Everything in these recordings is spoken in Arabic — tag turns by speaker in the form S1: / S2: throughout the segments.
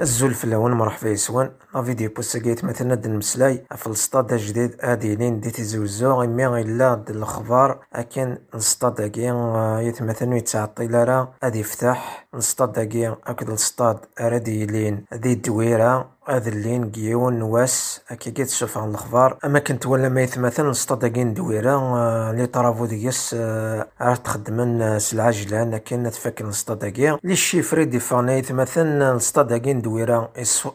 S1: الزول الاول مرحبا يسوان لا فيديو بوست جايت مثلا د المسلاي في الستاد جديد هادي لين تي زوزو غيمي غيلا د الاخبار اكن السطاد كي آه، يتمثل يتعطي لارا ادي فتح السطاد كي اكد الستاد اردي لين دي الدويره هذا اللي نقي يون واس هكا كي عن الاخبار اما كنت ولا ما يتمثل نسطا كين دويرة آه، لي طرافو ديس عرفت آه، تخدمن آه، سلعجلان كان نتفك نسطا داكي لي شيفري دي فانا يتمثل نسطا كين دويرة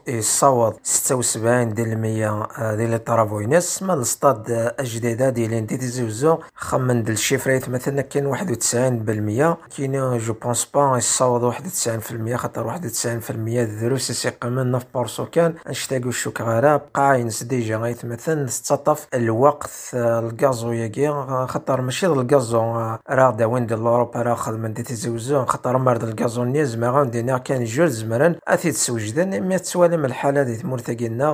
S1: يصوض 76 ديال المية ديال لي طرافو ينس ما نصطاد اجدادة ديال دي زوزو خمن ديال الشيفري يتمثل كاين 91 بالمية كاين جو بونس با يصوض 91% خاطر 91% الدروس يسيقمن 9% كان اشتاقو الشكرارة بقى عين سديجة يتمثل نستطف الوقت ياكي خاطر ماشي الكازو راه وين ديال لوروبا راه خدم دي تزوزون خاطر مرض الكازو نيز ما غندينا كان جوج زمران اثي تسوجدن مي من الحالة دي تمورتاكينا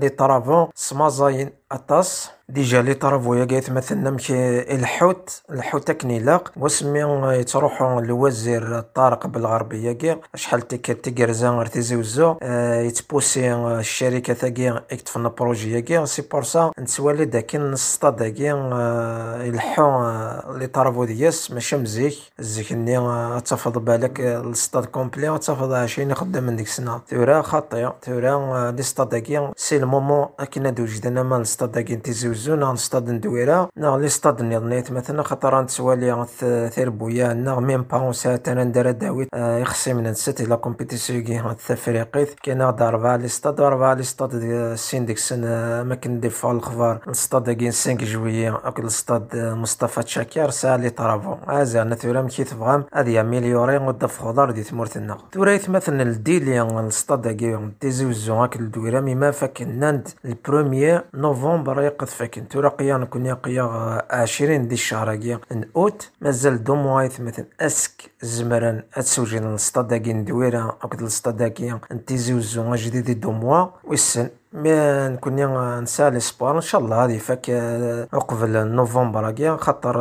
S1: لي طرافون زاين الطاس ديجا لي طرافويا كيتمثلنا مشي الحوت الحوت لاق وسمي يتروحو للوزير طارق بالغربية كي شحال تيك تيكرزان غير تيزيوزو اه يتبوسي الشركة تاكي اكتفنا بروجي كي سي بور سا نتوالي داكي نسطاد كي اه يلحو آه، لي طرافو دياس ماشي مزيك الزيك اني آه، اتفض بالك آه، السطاد كومبلي اتفض عشرين خدام من ديك السنة تورا خاطية تورا لي سطاد كي سي المومون كنا دوجدنا مال ستاد تي زوزو نا ستاد ندويرا نا لي ستاد نيضني مثلا خاطر نتسوالي بويا نا ميم با اون سات انا ندير داويت يخصي من نسيت لا كومبيتيسيون كي هاد التفريقيت كاين هاد اربعة لي ستاد اربعة لي ستاد سين ديك السنة ما كندير فيها الخبار ستاد داكين 5 جويي اكل ستاد مصطفى تشاكير سا لي طرافو ازا نثورا كي تبغام هادي مليوري ونضف خضر دي تمورتنا ثورا يتمثل الديلي ستاد كي ديزوزون اكل دويرا مما فاكن ناند البروميير نوفمبر نوفمبر يقذ فاكن تورا قيا نكون يقيا عشرين دي الشهر ان اوت مازال دو موايث مثل اسك زمران اتسوجين نسطا داكي ندويرا اكد نسطا داكي نتيزي وزو جديد دو موا ويسن ما كوني نسعى ليسبوار ان شاء الله هذه فك عقبل نوفمبر كي خاطر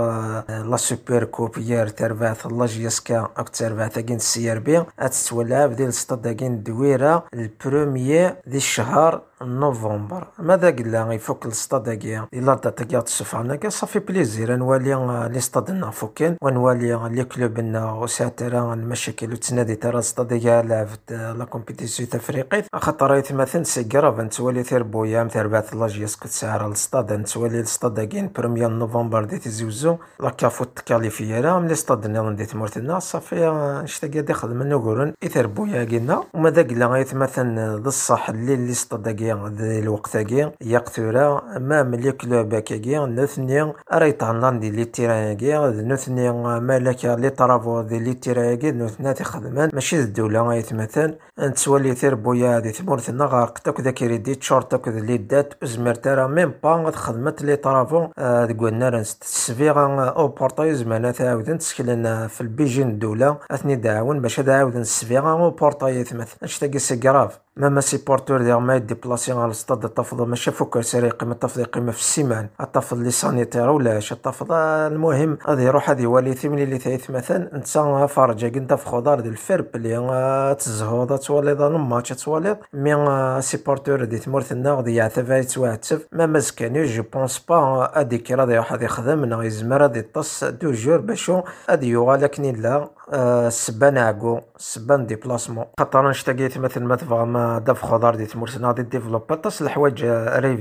S1: لا سوبر كوب يار تربعث لا جيسكا اس اك كين السي ار بي اتسولا بديل سطد كين دويرا البروميي دي الشهر نوفمبر ماذا قلنا يفك السطاد كي الا تاكيا تصفعنا كي صافي بليزير نوالي لي سطادنا فوكين ونوالي لي كلوب وساعة ترى المشاكل وتنادي ترى ستاد كي لعبت لا كومبيتيسيون تفريقيت خاطر مثلا سي كرافنت نتوالي ثير بويا الله ثلاج يسكت سعر ان تولي الستاد اكين برميا نوفمبر دي تيزيوزو لا كافو تكالي فيرا ملي الستاد نيضن دي تمورتنا صافي نشتا قاد يخدم من نقولن اثر بويا كينا وما داك لا غيتمثل بصح اللي اللي اجين ذي الوقت اجين يقتورا ما ملي كلوب اكي نثني رايت هنلاندي لي تيرا اكي نثني مالك لي طرافو دي لي تيرا اجين نثني تخدمان ماشي الدولة غيتمثل تولي ثير بويا دي تمورتنا غارق تاك ذاك دي تشارت اكو لي دات ازمرت راه ميم با خدمت لي طرافون آه، ديك النارنس تسفيغا آه، او بورتاي زمان تعاودن تسكلن آه، في البيجين الدولة اثني دعاون باش تعاودن السفيغا او بورتاي ثمث اش تاقي سكراف ماما سيبورتور ديال ما بلاصي على الستاد الطفل ما شافوك سيري قيمة الطفل قيمة في السيمان الطفل لي سانيتير ولاش الطفل المهم هذه روح هذه ولي ثمن اللي تعيث مثلا انت فرجا كنت في خضار ديال الفرب اللي تزهوض تواليض الماتش تواليض مي سيبورتور ديال تمورتنا غادي يعتف يتوعتف ماما زكاني جو بونس با هذيك غادي يروح غادي يخدم يزمر غادي يطس توجور جور باشو يوغال كني لا السبان عكو السبان ديبلاسمون خاطر نشتاقيت مثلا ما تبغى ما ضاف خضار دي تمرس ناضي ديفلوب طاس الحوايج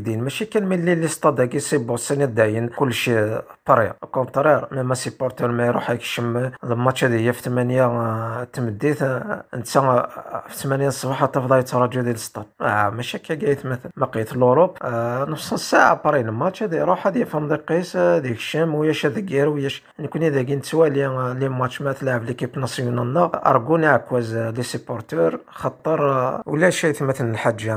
S1: دين ماشي كان ملي لي ستاد كي سي بو سني داين كلشي باري كونترير ميم سيبورتور ما يروح يكشم الماتش هذه هي في 8 آه، تمديت آه، انت آه، في 8 الصباح تفضل يتراجع ديال الستاد آه ماشي كي قايت مثلا ما قيت لوروب آه نص ساعه بري الماتش هذه يروح هذه يفهم قيس ديك الشام وياش شاد كير وياش نكون يعني هذا كي نتوالي لي ماتش ما تلعب ليكيب ناسيونال ارجونا كواز لي سيبورتور خاطر ولاش الشيء مثلا الحاجة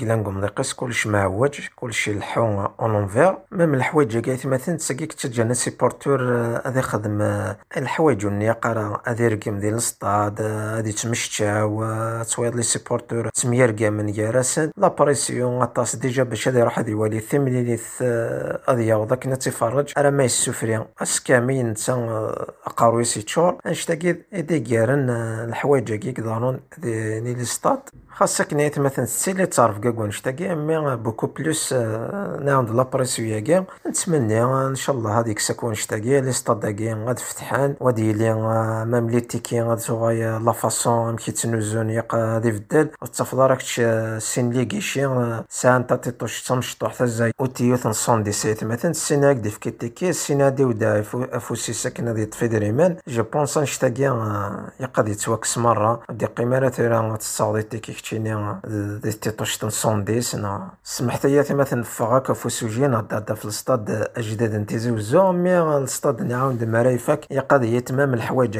S1: قلان قمضيقس كلش معوج كلش لحو اون اونفير ميم الحوايج كاع مثلا تسقيك تجا انا سيبورتور آه، هذا خدم آه، الحوايج اللي قرا هذا رقم ديال السطاد آه، هذه تمشتاو تصوير لي سيبورتور تميرقا من يارسن لابريسيون بريسيون ديجا باش هذا يروح هذا يولي ثمليليث هذا يوضا كنا تفرج راه ما يسفري اسكامي نتا قارو تشور انشتاكيد ايدي كارن الحوايج كيك دارون ديال نيلي سطاد خصك نيت مثلا سيلي تعرف كاع كونش تاكي مي بوكو بلوس ناوند لا بريسيو يا كاع نتمنى ان شاء الله هاديك ساكونش تاكي لي ستاد تاكي غاد فتحان وادي لي ميم لي تيكي غاد صغاي لا فاسون كي تنوزون في الدال و وتصفى راك سين لي كيشي سان تاتي طوش تمش طوح حتى زاي وتيو تنصون دي سيت مثلا سين هاك ديف كي تيكي سين هادي ودا فوسي ساكن هادي طفي دريمان جو بونس ان شتاكي يقاد يتواكس مرة دي قيمة راه تيران تصاودي تيكي ديني دي تيطوش تنصونديس نا سمحت لي مثلا كفو فوسوجي نهضر في الاستاد اجداد نتيزي وزو مي السطاد نعاود مرايفك يقاد يتمام الحوايج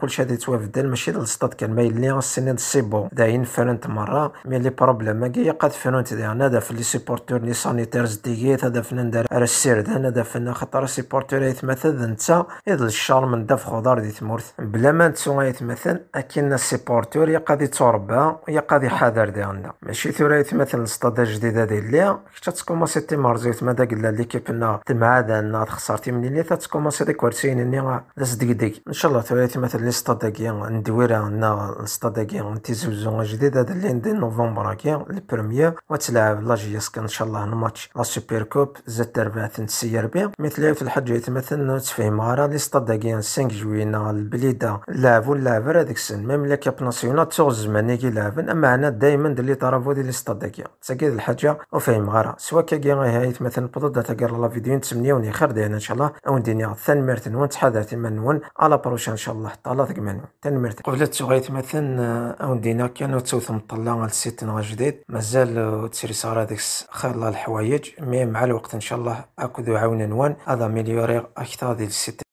S1: كل شيء هذا يتوافدل ماشي السطاد كان ما يلي السنين سيبو داين فرنت مرة مي لي بروبليم ماكي يقاد فرنت دي انا في لي سيبورتور لي سانيتيرز ديكيت هذا فنندر على السيرد انا دافنا خاطر سيبورتور يتمثل انت اذ الشارم نداف خضار دي تمورث بلا ما نتسو يتمثل اكن السيبورتور يقاد يتربى يقاد حذر ديالنا ماشي ثريت مثل الصداد الجديده ديال اللي كنت تكون ستي مارزي ما داك لا ليكيب انا تمعاد ان خسرتي من اللي تكون ستي كورسين اني لاس ديك ديك ان شاء الله ثريت مثل لي صداد كي ندويرا ان الصداد كي انت زوزون جديده ديال اللي ندير نوفمبر كي البريمير وتلعب لا جيسك ان شاء الله الماتش لا سوبر كوب زاد تربعه سي ار بي مثل في الحج مثل تفهم راه لي صداد كي 5 جوينا البليده لعبوا اللعبه هذيك السنه ميم لا كاب ناسيونال تور زمان كي لعبن اما هنا انا دائما دلي طرفو ديال داكيا تاكيد الحاجه وفهم غارة سوا كاكي غيهايت مثلا بضد تاكر لا فيديو وني خير ديالنا ان شاء الله او نديني وانت نون تحضرت ون على بروشا ان شاء الله طالا تكمنون تنمرت قبل تسوغيت مثلا او ندينا كانو تسوث مطلع السيتنا جديد مازال تسيري صغار هذيك خير الحوايج مي مع الوقت ان شاء الله اكو عاون نوان هذا مليوريغ اكثر ديال السيت